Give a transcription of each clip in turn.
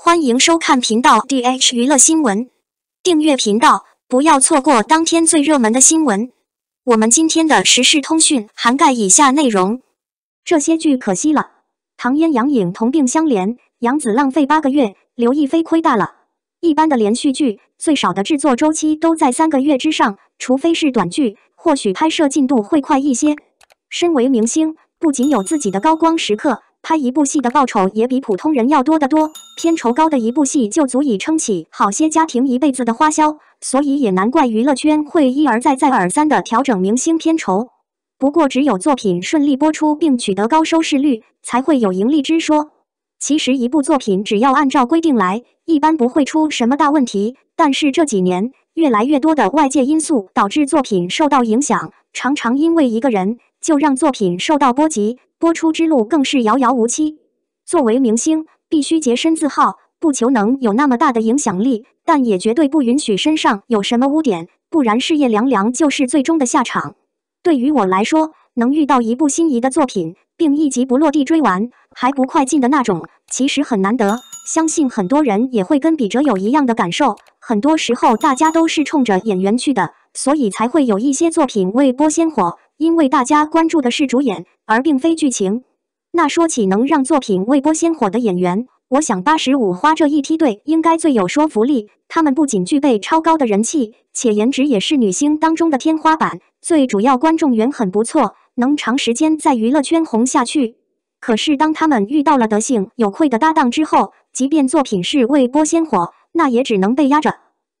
欢迎收看频道 DH 娱乐新闻，订阅频道，不要错过当天最热门的新闻。我们今天的时事通讯涵盖以下内容：这些剧可惜了，唐嫣、杨颖同病相怜，杨紫浪费八个月，刘亦菲亏大了。一般的连续剧，最少的制作周期都在三个月之上，除非是短剧，或许拍摄进度会快一些。身为明星，不仅有自己的高光时刻。拍一部戏的报酬也比普通人要多得多，片酬高的一部戏就足以撑起好些家庭一辈子的花销，所以也难怪娱乐圈会一而再、再而三地调整明星片酬。不过，只有作品顺利播出并取得高收视率，才会有盈利之说。其实，一部作品只要按照规定来，一般不会出什么大问题。但是这几年，越来越多的外界因素导致作品受到影响，常常因为一个人就让作品受到波及。播出之路更是遥遥无期。作为明星，必须洁身自好，不求能有那么大的影响力，但也绝对不允许身上有什么污点，不然事业凉凉就是最终的下场。对于我来说，能遇到一部心仪的作品。并一集不落地追完还不快进的那种，其实很难得。相信很多人也会跟笔者有一样的感受。很多时候大家都是冲着演员去的，所以才会有一些作品未播先火，因为大家关注的是主演，而并非剧情。那说起能让作品未播先火的演员，我想八十五花这一梯队应该最有说服力。他们不仅具备超高的人气，且颜值也是女星当中的天花板，最主要观众缘很不错。能长时间在娱乐圈红下去，可是当他们遇到了德性有愧的搭档之后，即便作品是未播先火，那也只能被压着。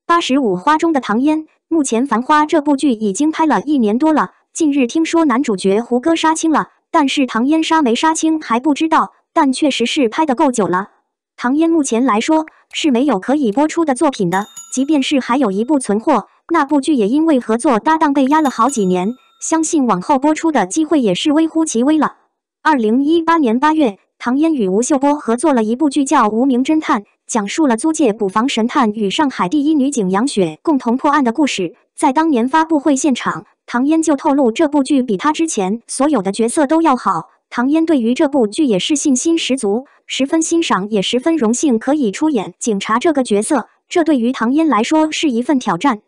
八十五花中的唐嫣，目前《繁花》这部剧已经拍了一年多了。近日听说男主角胡歌杀青了，但是唐嫣杀没杀青还不知道，但确实是拍的够久了。唐嫣目前来说是没有可以播出的作品的，即便是还有一部存货，那部剧也因为合作搭档被压了好几年。相信往后播出的机会也是微乎其微了。二零一八年八月，唐嫣与吴秀波合作了一部剧，叫《无名侦探》，讲述了租界捕房神探与上海第一女警杨雪共同破案的故事。在当年发布会现场，唐嫣就透露这部剧比她之前所有的角色都要好。唐嫣对于这部剧也是信心十足，十分欣赏，也十分荣幸可以出演警察这个角色。这对于唐嫣来说是一份挑战。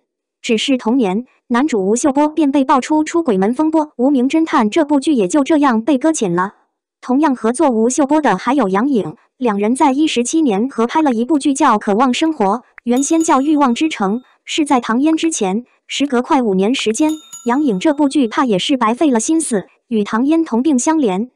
只是同年。男主吴秀波便被爆出出轨门风波，《无名侦探》这部剧也就这样被搁浅了。同样合作吴秀波的还有杨颖，两人在一十七年合拍了一部剧叫《渴望生活》，原先叫《欲望之城》，是在唐嫣之前，时隔快五年时间，杨颖这部剧怕也是白费了心思，与唐嫣同病相怜。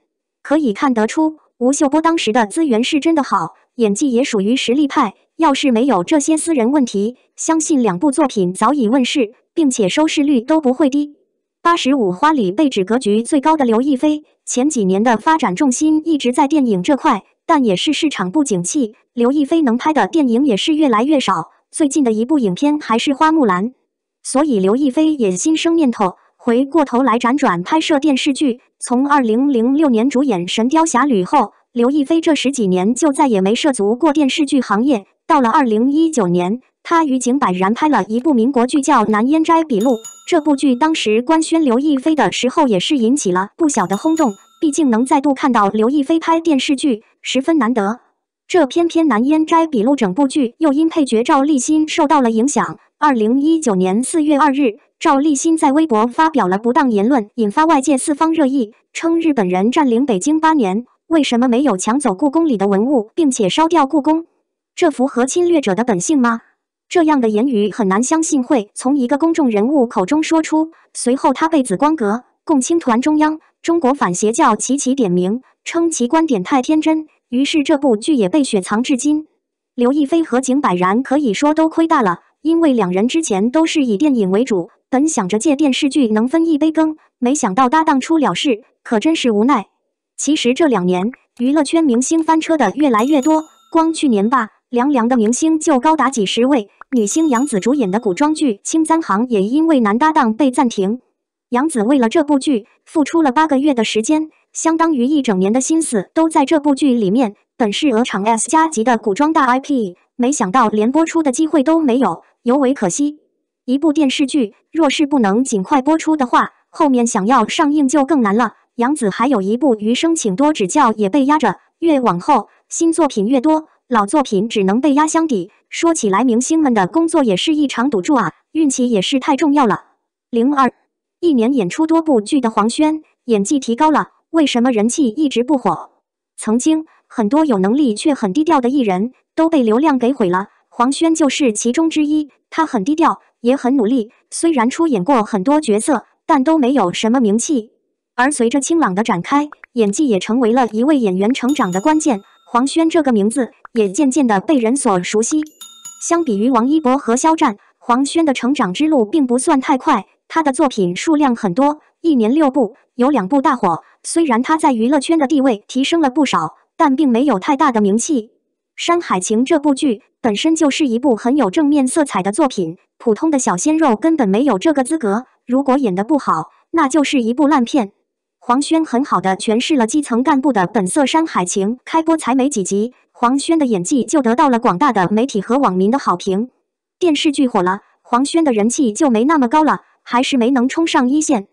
可以看得出，吴秀波当时的资源是真的好，演技也属于实力派。要是没有这些私人问题，相信两部作品早已问世。并且收视率都不会低。八十五花里被指格局最高的刘亦菲，前几年的发展重心一直在电影这块，但也是市场不景气，刘亦菲能拍的电影也是越来越少。最近的一部影片还是《花木兰》，所以刘亦菲也心生念头，回过头来辗转拍摄电视剧。从二零零六年主演《神雕侠侣》后，刘亦菲这十几年就再也没涉足过电视剧行业。到了二零一九年。他与井柏然拍了一部民国剧，叫《南烟斋笔录》。这部剧当时官宣刘亦菲的时候，也是引起了不小的轰动。毕竟能再度看到刘亦菲拍电视剧，十分难得。这偏偏《南烟斋笔录》整部剧又因配角赵立新受到了影响。二零一九年四月二日，赵立新在微博发表了不当言论，引发外界四方热议，称日本人占领北京八年，为什么没有抢走故宫里的文物，并且烧掉故宫？这符合侵略者的本性吗？这样的言语很难相信会从一个公众人物口中说出。随后，他被紫光阁、共青团中央、中国反邪教齐齐点名，称其观点太天真。于是，这部剧也被雪藏至今。刘亦菲和井柏然可以说都亏大了，因为两人之前都是以电影为主，本想着借电视剧能分一杯羹，没想到搭档出了事，可真是无奈。其实，这两年娱乐圈明星翻车的越来越多，光去年吧。凉凉的明星就高达几十位，女星杨紫主演的古装剧《青簪行》也因为男搭档被暂停。杨紫为了这部剧付出了八个月的时间，相当于一整年的心思都在这部剧里面。本是鹅厂 S 加级的古装大 IP，没想到连播出的机会都没有，尤为可惜。一部电视剧若是不能尽快播出的话，后面想要上映就更难了。杨紫还有一部《余生，请多指教》也被压着，越往后新作品越多。老作品只能被压箱底。说起来，明星们的工作也是一场赌注啊，运气也是太重要了。零二，一年演出多部剧的黄轩，演技提高了，为什么人气一直不火？曾经很多有能力却很低调的艺人都被流量给毁了，黄轩就是其中之一。他很低调，也很努力，虽然出演过很多角色，但都没有什么名气。而随着清朗的展开，演技也成为了一位演员成长的关键。黄轩这个名字也渐渐的被人所熟悉。相比于王一博和肖战，黄轩的成长之路并不算太快。他的作品数量很多，一年六部，有两部大火。虽然他在娱乐圈的地位提升了不少，但并没有太大的名气。《山海情》这部剧本身就是一部很有正面色彩的作品，普通的小鲜肉根本没有这个资格。如果演得不好，那就是一部烂片。黄轩很好的诠释了基层干部的本色，《山海情》开播才没几集，黄轩的演技就得到了广大的媒体和网民的好评。电视剧火了，黄轩的人气就没那么高了，还是没能冲上一线，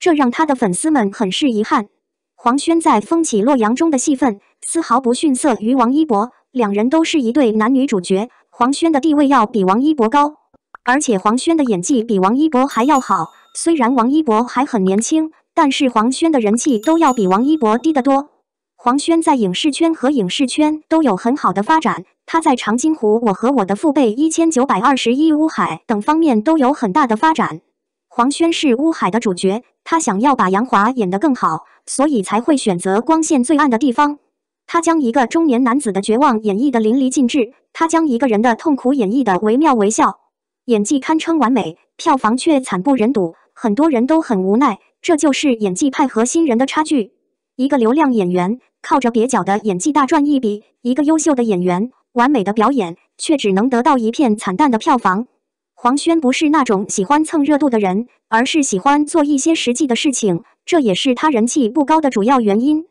这让他的粉丝们很是遗憾。黄轩在《风起洛阳》中的戏份丝毫不逊色于王一博，两人都是一对男女主角，黄轩的地位要比王一博高，而且黄轩的演技比王一博还要好。虽然王一博还很年轻。但是黄轩的人气都要比王一博低得多。黄轩在影视圈和影视圈都有很好的发展，他在《长津湖》《我和我的父辈》《一千九百二十一乌海》等方面都有很大的发展。黄轩是乌海的主角，他想要把杨华演得更好，所以才会选择光线最暗的地方。他将一个中年男子的绝望演绎得淋漓尽致，他将一个人的痛苦演绎得惟妙惟肖，演技堪称完美，票房却惨不忍睹，很多人都很无奈。这就是演技派和新人的差距。一个流量演员靠着蹩脚的演技大赚一笔，一个优秀的演员完美的表演却只能得到一片惨淡的票房。黄轩不是那种喜欢蹭热度的人，而是喜欢做一些实际的事情，这也是他人气不高的主要原因。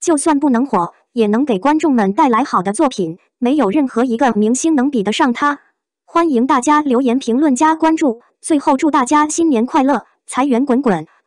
就算不能火，也能给观众们带来好的作品，没有任何一个明星能比得上他。欢迎大家留言评论加关注。最后祝大家新年快乐，财源滚滚！